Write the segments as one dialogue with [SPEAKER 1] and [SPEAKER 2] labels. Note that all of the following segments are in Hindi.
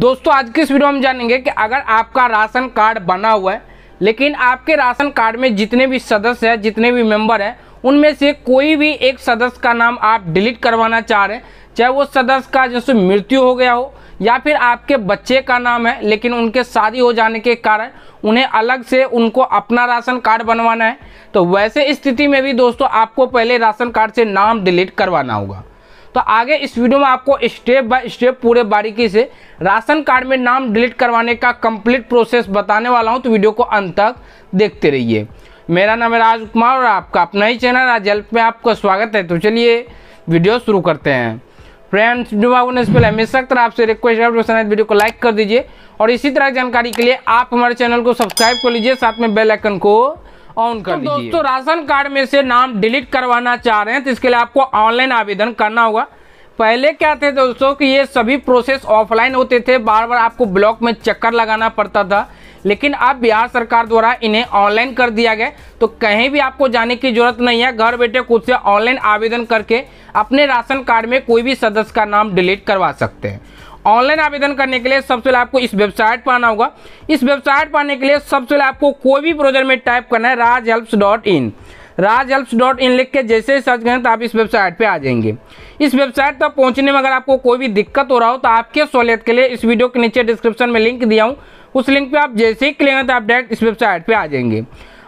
[SPEAKER 1] दोस्तों आज के इस वीडियो में जानेंगे कि अगर आपका राशन कार्ड बना हुआ है लेकिन आपके राशन कार्ड में जितने भी सदस्य हैं जितने भी मेंबर हैं उनमें से कोई भी एक सदस्य का नाम आप डिलीट करवाना चाह रहे हैं चाहे वो सदस्य का जैसे मृत्यु हो गया हो या फिर आपके बच्चे का नाम है लेकिन उनके शादी हो जाने के कारण उन्हें अलग से उनको अपना राशन कार्ड बनवाना है तो वैसे स्थिति में भी दोस्तों आपको पहले राशन कार्ड से नाम डिलीट करवाना होगा तो आगे इस वीडियो में आपको स्टेप बाय स्टेप पूरे बारीकी से राशन कार्ड में नाम डिलीट करवाने का कंप्लीट प्रोसेस बताने वाला हूँ तो वीडियो को अंत तक देखते रहिए मेरा नाम है राज कुमार और आपका अपना ही चैनल राज हेल्प में आपका स्वागत है तो चलिए वीडियो शुरू करते हैं फ्रेंड्स वीडियो आपने इसमें हमेशा तरह आपसे रिक्वेस्ट है वीडियो को लाइक कर दीजिए और इसी तरह की जानकारी के लिए आप हमारे चैनल को सब्सक्राइब कर लीजिए साथ में बेल आइकन को ऑन कर तो दोस्तों राशन कार्ड में से नाम डिलीट करवाना चाह रहे हैं तो इसके लिए आपको ऑनलाइन आवेदन करना होगा पहले क्या थे दोस्तों कि ये सभी प्रोसेस ऑफलाइन होते थे बार बार आपको ब्लॉक में चक्कर लगाना पड़ता था लेकिन अब बिहार सरकार द्वारा इन्हें ऑनलाइन कर दिया गया तो कहीं भी आपको जाने की जरूरत नहीं है घर बैठे खुद से ऑनलाइन आवेदन करके अपने राशन कार्ड में कोई भी सदस्य का नाम डिलीट करवा सकते हैं ऑनलाइन आवेदन करने के लिए सबसे पहले आपको इस वेबसाइट पर आना होगा इस वेबसाइट पर आने के लिए सबसे पहले आपको कोई भी ब्राउजर में टाइप करना है Raj helps dot in Raj helps dot in लिख के जैसे ही सर्च करें तो आप इस वेबसाइट पे आ जाएंगे इस वेबसाइट तक पहुंचने में अगर आपको कोई भी दिक्कत हो रहा हो तो आपके सहूलियत के लिए इस वीडियो के नीचे डिस्क्रिप्शन में लिंक दिया हूँ उस लिंक पर आप जैसे ही क्लिक करें तो आप डायरेक्ट इस वेबसाइट पर आ जाएंगे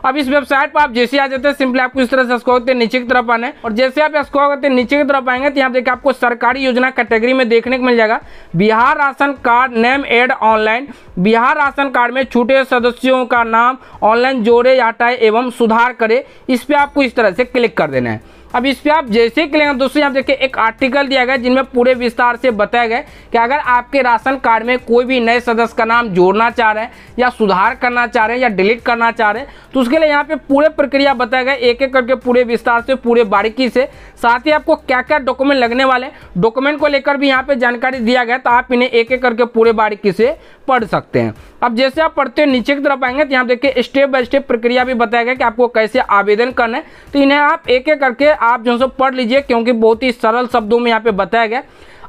[SPEAKER 1] अब इस वेबसाइट पर आप जैसे आ जाते हैं सिंपली आपको इस तरह से होते हैं नीचे की तरफ आने और जैसे आप स्क्रॉल करते तो नीचे की तरफ आएंगे तो यहाँ देखिए आपको सरकारी योजना कैटेगरी में देखने को मिल जाएगा Bihar ration card name add online Bihar ration card में छूटे सदस्यों का नाम ऑनलाइन जोड़े हटाए एवं सुधार करे इस पर आपको इस तरह से क्लिक कर देना है अब इस पर आप जैसे ही क्लिक दोस्तों यहाँ देखिए एक आर्टिकल दिया गया जिनमें पूरे विस्तार से बताया गया कि अगर आपके राशन कार्ड में कोई भी नए सदस्य का नाम जोड़ना चाह रहे हैं या सुधार करना चाह रहे हैं या डिलीट करना चाह रहे हैं तो उसके लिए यहाँ पे पूरे प्रक्रिया बताया गया एक एक करके पूरे विस्तार से पूरे बारीकी से साथ ही आपको क्या क्या डॉक्यूमेंट लगने वाले हैं डॉक्यूमेंट को लेकर भी यहाँ पर जानकारी दिया गया तो आप इन्हें एक एक करके पूरे बारीकी से पढ़ सकते हैं अब जैसे आप पढ़ते हो नीचे की तरफ आएंगे तो यहाँ देखिए स्टेप बाय स्टेप प्रक्रिया भी बताया गया कि आपको कैसे आवेदन करना है तो इन्हें आप एक एक करके आप जो है पढ़ लीजिए क्योंकि बहुत ही सरल शब्दों में यहाँ पे बताया गया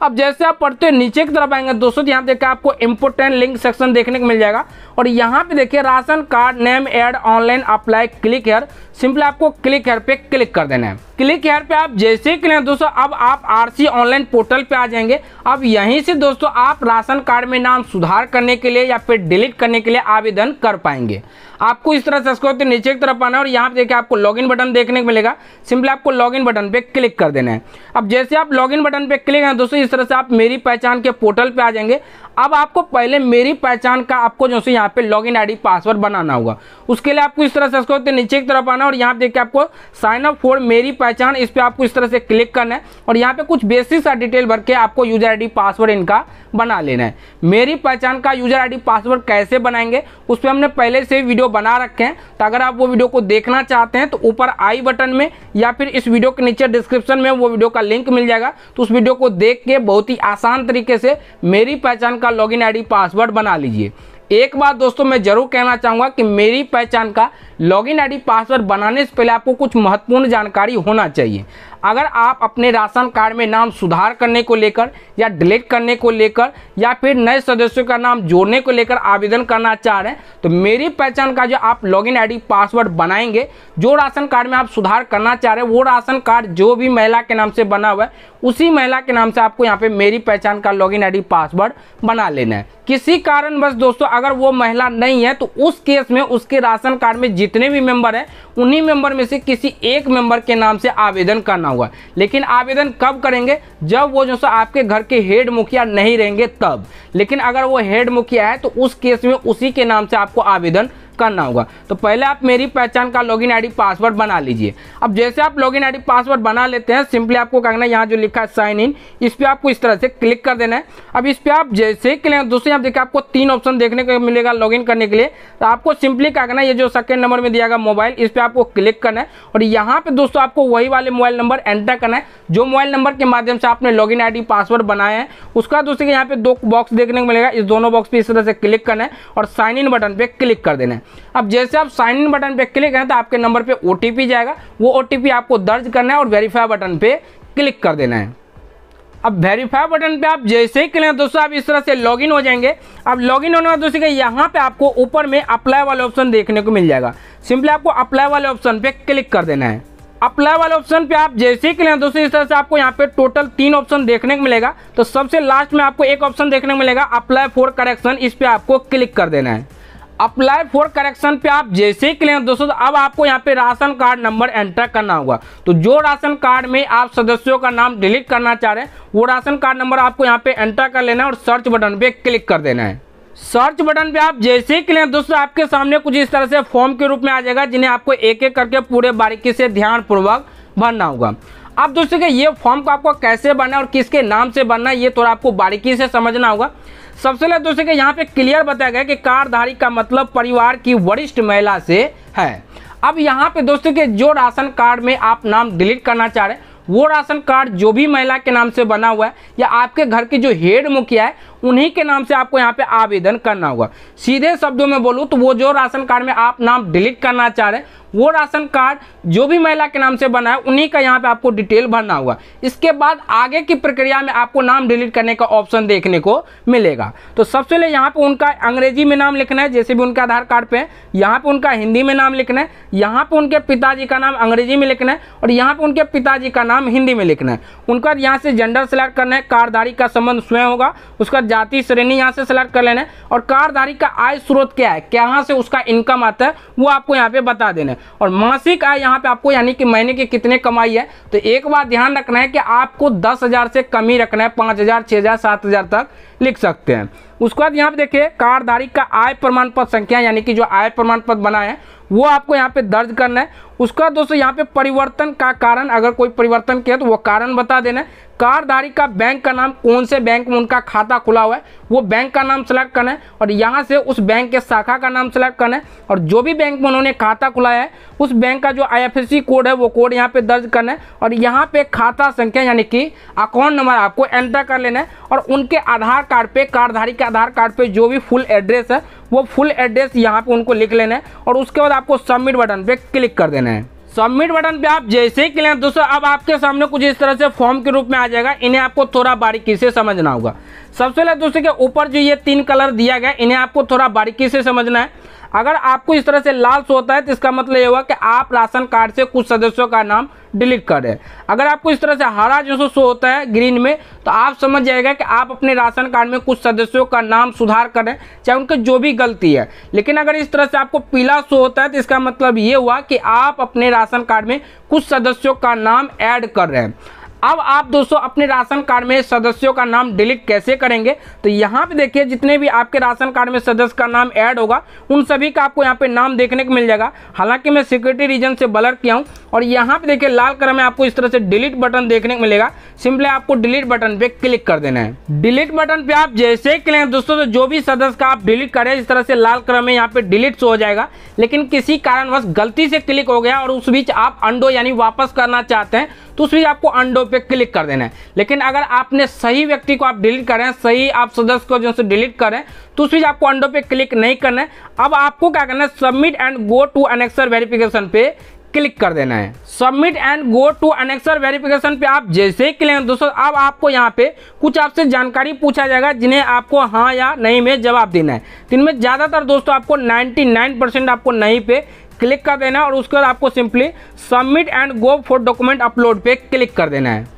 [SPEAKER 1] अब जैसे आप पढ़ते हो नीचे की तरफ आएंगे दोस्तों तो यहाँ देखा आपको इम्पोर्टेंट लिंक सेक्शन देखने को मिल जाएगा और यहाँ पे देखिए ration card name add online apply click here simply आपको क्लिक हेयर पे क्लिक कर देना है क्लिक हेयर पे आप जैसे क्लिक दोस्तों अब आप आरसी ऑनलाइन पोर्टल पे आ जाएंगे अब यहीं से दोस्तों आप राशन कार्ड में नाम सुधार करने के लिए या फिर डिलीट करने के लिए आवेदन कर पाएंगे आपको इस तरह से तो नीचे की तरफ आना और यहाँ पे देखिए आपको लॉगिन बटन देखने को मिलेगा सिंपली आपको लॉगिन बटन पे क्लिक कर देना है अब जैसे आप लॉगिन बटन पे क्लिक है दोस्तों इस तरह से आप मेरी पहचान के पोर्टल पे आ जाएंगे अब आपको पहले मेरी पहचान का आपको जो यहाँ पे लॉगिन आईडी पासवर्ड बनाना होगा उसके लिए आपको इस तरह से इसको नीचे की तरफ आना और यहाँ देखिए आपको साइन अप फॉर मेरी पहचान इस पर आपको इस तरह से क्लिक करना है और यहाँ पे कुछ बेसिक सा डिटेल भर के आपको यूजर आई पासवर्ड इनका बना लेना है मेरी पहचान का यूजर आई पासवर्ड कैसे बनाएंगे उस पर हमने पहले से वीडियो बना रखे हैं तो अगर आप वो वीडियो को देखना चाहते हैं तो ऊपर आई बटन में या फिर इस वीडियो के नीचे डिस्क्रिप्शन में वो वीडियो का लिंक मिल जाएगा तो उस वीडियो को देख के लीजिए बहुत ही आसान तरीके से मेरी पहचान का लॉगिन आईडी पासवर्ड बना लीजिए एक बात दोस्तों मैं ज़रूर कहना चाहूँगा कि मेरी पहचान का लॉगिन आईडी पासवर्ड बनाने से पहले आपको कुछ महत्वपूर्ण जानकारी होना चाहिए अगर आप अपने राशन कार्ड में नाम सुधार करने को लेकर या डिलीट करने को लेकर या फिर नए सदस्यों का नाम जोड़ने को लेकर आवेदन करना चाह रहे हैं तो मेरी पहचान का जो आप लॉगिन आईडी पासवर्ड बनाएंगे जो राशन कार्ड में आप सुधार करना चाह रहे हैं वो राशन कार्ड जो भी महिला के नाम से बना हुआ है उसी महिला के नाम से आपको यहाँ पे मेरी पहचान का लॉगिन आईडी पासवर्ड बना लेना है किसी कारणवश दोस्तों अगर वो महिला नहीं है तो उस केस में उसके राशन कार्ड में जितने भी मेंबर हैं उन्हीं मेंबर में से किसी एक मेंबर के नाम से आवेदन करना होगा लेकिन आवेदन कब करेंगे जब वो जो सो आपके घर के हेड मुखिया नहीं रहेंगे तब लेकिन अगर वो हेड मुखिया है तो उस केस में उसी के नाम से आपको आवेदन करना होगा तो पहले आप मेरी पहचान का लॉगिन आईडी पासवर्ड बना लीजिए अब जैसे आप लॉगिन आईडी पासवर्ड बना लेते हैं सिंपली आपको क्या करना है यहाँ जो लिखा है साइन इन इस पर आपको इस तरह से क्लिक कर देना है अब इस पर आप जैसे ही क्लिक दूसरे यहाँ देखिए आपको तीन ऑप्शन देखने को मिलेगा लॉग करने के लिए तो आपको सिंपली क्या करना है ये जो सेकेंड नंबर में दिया गया मोबाइल इस पर आपको क्लिक करना है और यहाँ पर दोस्तों आपको वही वाले मोबाइल नंबर एंटर करना है जो मोबाइल नंबर के माध्यम से आपने लॉग इन पासवर्ड बनाया है उसका दोस्तों यहाँ पे दो बॉक्स देखने को मिलेगा इस दोनों बॉक्स पे इस तरह से क्लिक करना है और साइन इन बटन पे क्लिक कर देना है अब जैसे आप साइन इन बटन पे क्लिक करें तो आपके नंबर पे ओ जाएगा वो ओ आपको दर्ज करना है और वेरीफाई बटन पे क्लिक कर देना है अब वेरीफाई बटन पे आप जैसे ही क्लिक दोस्तों आप इस तरह से लॉगिन हो जाएंगे अब लॉगिन होने का दोस्तों के यहाँ पे आपको ऊपर में अप्लाई वाले ऑप्शन देखने को मिल जाएगा सिंपली आपको अप्लाई वाले ऑप्शन पे क्लिक कर देना है अप्लाई वाले ऑप्शन पे आप जैसे ही क्लिक दोस्तों इस तरह से आपको यहाँ पे टोटल तीन ऑप्शन देखने को मिलेगा तो सबसे लास्ट में आपको एक ऑप्शन देखने को मिलेगा अप्लाई फॉर करेक्शन इस पर आपको क्लिक कर देना है अप्लाई फॉर करेक्शन पे आप जैसे ही क्लियर दोस्तों तो अब आपको यहाँ पे राशन कार्ड नंबर एंटर करना होगा तो जो राशन कार्ड में आप सदस्यों का नाम डिलीट करना चाह रहे हैं वो राशन कार्ड नंबर आपको यहाँ पे एंटर कर लेना है और सर्च बटन पे क्लिक कर देना है सर्च बटन पे आप जैसे ही क्लियर दोस्तों आपके सामने कुछ इस तरह से फॉर्म के रूप में आ जाएगा जिन्हें आपको एक एक करके पूरे बारीकी से ध्यान पूर्वक भरना होगा अब दोस्तों के ये फॉर्म को आपको कैसे भरना है और किसके नाम से भरना है ये थोड़ा आपको बारीकी से समझना होगा सबसे पहले दोस्तों यहाँ पे क्लियर बताया गया कि कारधारी का मतलब परिवार की वरिष्ठ महिला से है अब यहाँ पे दोस्तों के जो राशन कार्ड में आप नाम डिलीट करना चाह रहे हैं वो राशन कार्ड जो भी महिला के नाम से बना हुआ है या आपके घर की जो हेड मुखिया है उन्हीं के नाम से आपको यहाँ पे आवेदन करना होगा सीधे शब्दों में बोलूँ तो वो जो राशन कार्ड में आप नाम डिलीट करना चाह रहे हैं वो राशन कार्ड जो भी महिला के नाम से बना है उन्हीं का यहाँ पे आपको डिटेल भरना होगा इसके बाद आगे की प्रक्रिया में आपको नाम डिलीट करने का ऑप्शन देखने को मिलेगा तो सबसे पहले यहाँ पे उनका अंग्रेजी में नाम लिखना है जैसे भी उनके आधार कार्ड पे यहाँ पे उनका हिंदी में नाम लिखना है यहाँ पे उनके पिताजी का नाम अंग्रेजी में लिखना है और यहाँ पे उनके पिताजी का नाम हिंदी में लिखना है उनका यहाँ से जेंडर सेलेक्ट करना है कारदारी का संबंध स्वयं होगा उसका जाति श्रेणी यहाँ से सिलेक्ट कर लेना है और कार्डधारी का आय स्रोत क्या है कहाँ से उसका इनकम आता है वो आपको यहाँ पे बता देना है और मासिक आय यहाँ पे आपको यानी कि महीने की कितने कमाई है तो एक बात ध्यान रखना है कि आपको दस हजार से कम ही रखना है पाँच हजार छः हजार सात हजार तक लिख सकते हैं उसके बाद यहाँ पे देखिए कार्डधारी का आय प्रमाण पत्र संख्या यानी कि जो आय प्रमाण पत्र बना है वो आपको यहाँ पे दर्ज करना है उसका दोस्तों यहाँ पे परिवर्तन का कारण अगर कोई परिवर्तन किया तो वो कारण बता देना कार्डधारी का बैंक का नाम कौन से बैंक में उनका खाता खुला हुआ है वो बैंक का नाम सेलेक्ट करना है और यहाँ से उस बैंक के शाखा का नाम सेलेक्ट करना है और जो भी बैंक में उन्होंने खाता खुलाया है उस बैंक का जो आईएफएससी कोड है वो कोड यहाँ पे दर्ज करना है और यहाँ पे खाता संख्या यानी कि अकाउंट नंबर आपको एंटर कर लेना है और उनके आधार कार्ड पर कार्डधारी के आधार कार्ड पर जो भी फुल एड्रेस है वो फुल एड्रेस यहाँ पर उनको लिख लेना है और उसके बाद आपको सबमिट बटन पर क्लिक कर देना है सबमिट बटन पे आप जैसे ही क्लिक दोस्तों अब आपके सामने कुछ इस तरह से फॉर्म के रूप में आ जाएगा इन्हें आपको थोड़ा बारीकी से समझना होगा सबसे पहले दोस्तों के ऊपर जो ये तीन कलर दिया गया इन्हें आपको थोड़ा बारीकी से समझना है अगर आपको इस तरह से लाल शो होता है तो इसका मतलब ये हुआ कि आप राशन कार्ड से कुछ सदस्यों का नाम डिलीट कर रहे हैं अगर आपको इस तरह से हरा जो शो होता है ग्रीन में तो आप समझ जाएगा कि आप अपने राशन कार्ड में कुछ सदस्यों का नाम सुधार कर रहे हैं चाहे उनके जो भी गलती है लेकिन अगर इस तरह से आपको पीला शो होता है तो इसका मतलब ये हुआ कि आप अपने राशन कार्ड में कुछ सदस्यों का नाम ऐड कर रहे हैं अब आप दोस्तों अपने राशन कार्ड में सदस्यों का नाम डिलीट कैसे करेंगे तो यहाँ पे देखिए जितने भी आपके राशन कार्ड में सदस्य का नाम ऐड होगा उन सभी का आपको यहाँ पे नाम देखने को मिल जाएगा हालांकि मैं सिक्योरिटी रीजन से बलर किया हूँ और यहाँ पे देखिए लाल कलर में आपको इस तरह से डिलीट बटन देखने को मिलेगा सिंपली आपको डिलीट बटन पे क्लिक कर देना है डिलीट बटन पे आप जैसे ही क्लिक दोस्तों तो जो भी सदस्य का आप डिलीट करें इस तरह से लाल कलर में यहाँ पे डिलीट हो जाएगा लेकिन किसी कारणवश गलती से क्लिक हो गया और उस बीच आप अंडो यानी वापस करना चाहते हैं तो उस बीच आपको अंडो पे क्लिक कर देना है लेकिन अगर आपने सही व्यक्ति को आप डिलीट करें सही आप सदस्य को जो है डिलीट करें तो उस बीच आपको अंडो पे क्लिक नहीं करना है अब आपको क्या करना है submit and go to annexure verification पे क्लिक कर देना है submit and go to annexure verification पे आप जैसे ही क्लिक दोस्तों अब आपको यहाँ पे कुछ आपसे जानकारी पूछा जाएगा जिन्हें आपको हाँ या नहीं में जवाब देना है तो इनमें ज़्यादातर दोस्तों आपको 99 आपको नहीं पे क्लिक कर देना है और उसके बाद आपको simply submit and go for document upload पे क्लिक कर देना है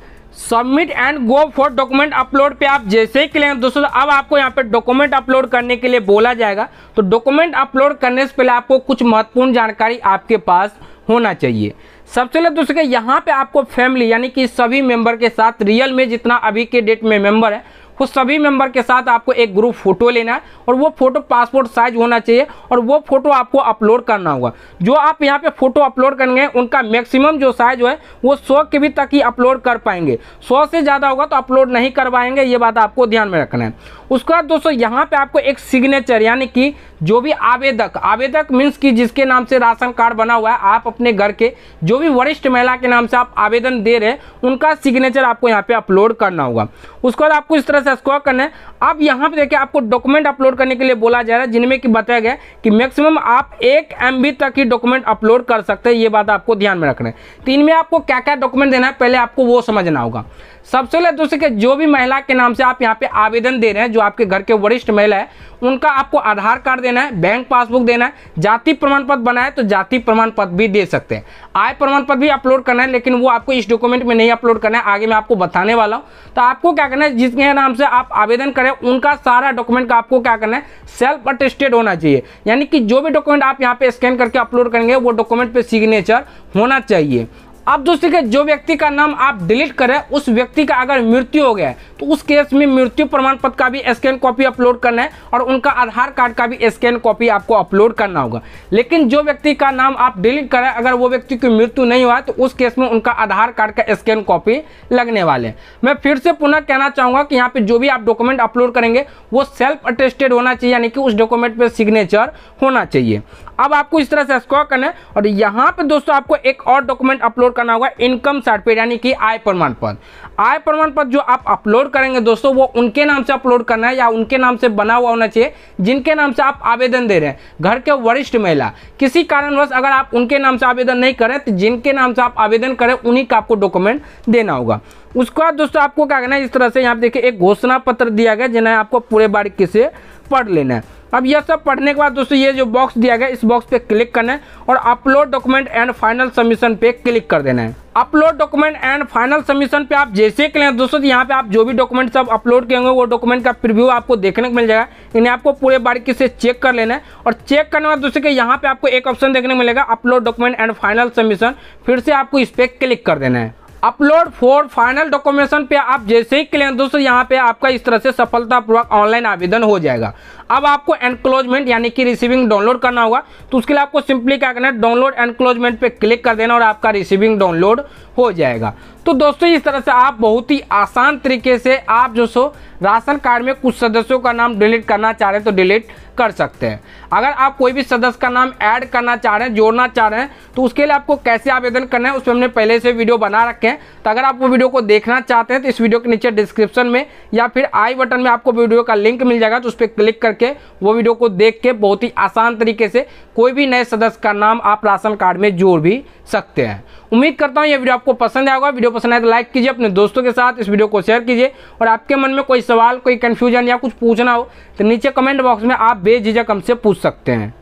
[SPEAKER 1] submit and go for document upload पे आप जैसे ही क्लिक दोस्तों अब आपको यहाँ पे डॉक्यूमेंट अपलोड करने के लिए बोला जाएगा तो डॉक्यूमेंट अपलोड करने से पहले आपको कुछ महत्वपूर्ण जानकारी आपके पास होना चाहिए सबसे पहले दोस्तों यहाँ पे आपको फैमिली यानी कि सभी मेंबर के साथ रियल में जितना अभी के डेट में मेंबर है उस सभी मेंबर के साथ आपको एक ग्रुप फोटो लेना है और वो फोटो पासपोर्ट साइज होना चाहिए और वो फोटो आपको अपलोड करना होगा जो आप यहाँ पे फोटो अपलोड करेंगे उनका मैक्सिमम जो साइज है वो सौ के भी तक ही अपलोड कर पाएंगे सौ से ज़्यादा होगा तो अपलोड नहीं करवाएंगे ये बात आपको ध्यान में रखना है उसके बाद दोस्तों यहाँ पर आपको एक सिग्नेचर यानी कि जो भी आवेदक आवेदक मीन्स कि जिसके नाम से राशन कार्ड बना हुआ है आप अपने घर के जो भी वरिष्ठ महिला के नाम से आप आवेदन दे रहे हैं उनका सिग्नेचर आपको यहाँ पे अपलोड करना होगा उसके बाद आपको इस तरह से से स्क्रॉल करना है अब यहाँ पे देखिए आपको डॉक्यूमेंट अपलोड करने के लिए बोला जा रहा है जिनमें कि बताया गया कि मैक्सिमम आप एक एम तक ही डॉक्यूमेंट अपलोड कर सकते हैं ये बात आपको ध्यान में रखना है तो इनमें आपको क्या क्या डॉक्यूमेंट देना है पहले आपको वो समझना होगा सबसे पहले दोस्तों के जो भी महिला के नाम से आप यहाँ पे आवेदन दे रहे हैं जो आपके घर के वरिष्ठ महिला है उनका आपको आधार कार्ड देना है बैंक पासबुक देना है जाति प्रमाण पत्र बनाए तो जाति प्रमाण पत्र भी दे सकते हैं आय प्रमाण पत्र भी अपलोड करना है लेकिन वो आपको इस डॉक्यूमेंट में नहीं अपलोड करना है आगे मैं आपको बताने वाला हूँ तो आपको क्या करना है जिसके नाम से आप आवेदन करें उनका सारा डॉक्यूमेंट का आपको क्या करना है सेल्फ अटेस्टेड होना चाहिए यानी कि जो भी डॉक्यूमेंट आप यहाँ पे स्कैन करके अपलोड करेंगे वो डॉक्यूमेंट पे सिग्नेचर होना चाहिए अब दोस्तों के जो व्यक्ति का नाम आप डिलीट करें उस व्यक्ति का अगर मृत्यु हो गया तो उस केस में मृत्यु प्रमाण पत्र का भी स्कैन कॉपी अपलोड करना है और उनका आधार कार्ड का भी स्कैन कॉपी आपको अपलोड करना होगा लेकिन जो व्यक्ति का नाम आप डिलीट करें अगर वो व्यक्ति की मृत्यु नहीं हुआ तो उस केस में उनका आधार कार्ड का स्कैन कॉपी लगने वाले हैं मैं फिर से पुनः कहना चाहूँगा कि यहाँ पर जो भी आप डॉक्यूमेंट अपलोड करेंगे वो सेल्फ अटेस्टेड होना चाहिए यानी कि उस डॉक्यूमेंट पर सिग्नेचर होना चाहिए अब आपको इस तरह से स्कॉर करना है और यहाँ पर दोस्तों आपको एक और डॉक्यूमेंट अपलोड करना होगा इनकम सर्टिफिकेट यानी कि आय प्रमाण पत्र आय प्रमाण पत्र जो आप अपलोड करेंगे दोस्तों वो उनके नाम से अपलोड करना है या उनके नाम से बना हुआ होना चाहिए जिनके नाम से आप आवेदन दे रहे हैं घर के वरिष्ठ महिला किसी कारणवश अगर आप उनके नाम से आवेदन नहीं करें तो जिनके नाम से आप आवेदन करें उन्हीं का आपको डॉक्यूमेंट देना होगा उसके बाद दोस्तों आपको क्या करना है इस तरह से यहाँ देखिए एक घोषणा पत्र दिया गया जिन्हें आपको पूरे बारीकी से पढ़ लेना है अब यह सब पढ़ने के बाद दोस्तों ये जो बॉक्स दिया गया इस बॉक्स पे क्लिक करना है और upload document and final submission पे क्लिक कर देना है upload document and final submission पे आप जैसे क्लिक दोस्तों यहाँ पे आप जो भी डॉक्यूमेंट सब अपलोड किए वो डॉक्यूमेंट का प्रिव्यू आपको देखने को मिल जाएगा इन्हें आपको पूरे बारीकी से चेक कर लेना है और चेक करने के बाद दोस्तों के यहाँ पे आपको एक ऑप्शन देखने को मिलेगा upload document and final submission फिर से आपको इस पर क्लिक कर देना है अपलोड फॉर फाइनल डॉक्यूमेंटेशन पे आप जैसे ही क्लियर दोस्तों यहाँ पे आपका इस तरह से सफलतापूर्वक ऑनलाइन आवेदन हो जाएगा अब आपको एनक्लोजमेंट यानी कि रिसीविंग डाउनलोड करना होगा तो उसके लिए आपको सिंपली क्या करना है डाउनलोड एनक्लोजमेंट पे क्लिक कर देना और आपका रिसीविंग डाउनलोड हो जाएगा तो दोस्तों इस तरह से आप बहुत ही आसान तरीके से आप जो सो राशन कार्ड में कुछ सदस्यों का नाम डिलीट करना चाह रहे हैं तो डिलीट कर सकते हैं अगर आप कोई भी सदस्य का नाम ऐड करना चाह रहे हैं जोड़ना चाह रहे हैं तो उसके लिए आपको कैसे आवेदन करना है उस पर हमने पहले से वीडियो बना रखे हैं तो अगर आप वो वीडियो को देखना चाहते हैं तो इस वीडियो के नीचे डिस्क्रिप्शन में या फिर आई बटन में आपको वीडियो का लिंक मिल जाएगा तो उस पर क्लिक करके वो वीडियो को देख के बहुत ही आसान तरीके से कोई भी नए सदस्य का नाम आप राशन कार्ड में जोड़ भी सकते हैं उम्मीद करता हूँ ये वीडियो आपको पसंद आया होगा वीडियो पसंद आए तो लाइक कीजिए अपने दोस्तों के साथ इस वीडियो को शेयर कीजिए और आपके मन में कोई सवाल कोई कन्फ्यूजन या कुछ पूछना हो तो नीचे कमेंट बॉक्स में आप बेझिझक हमसे पूछ सकते हैं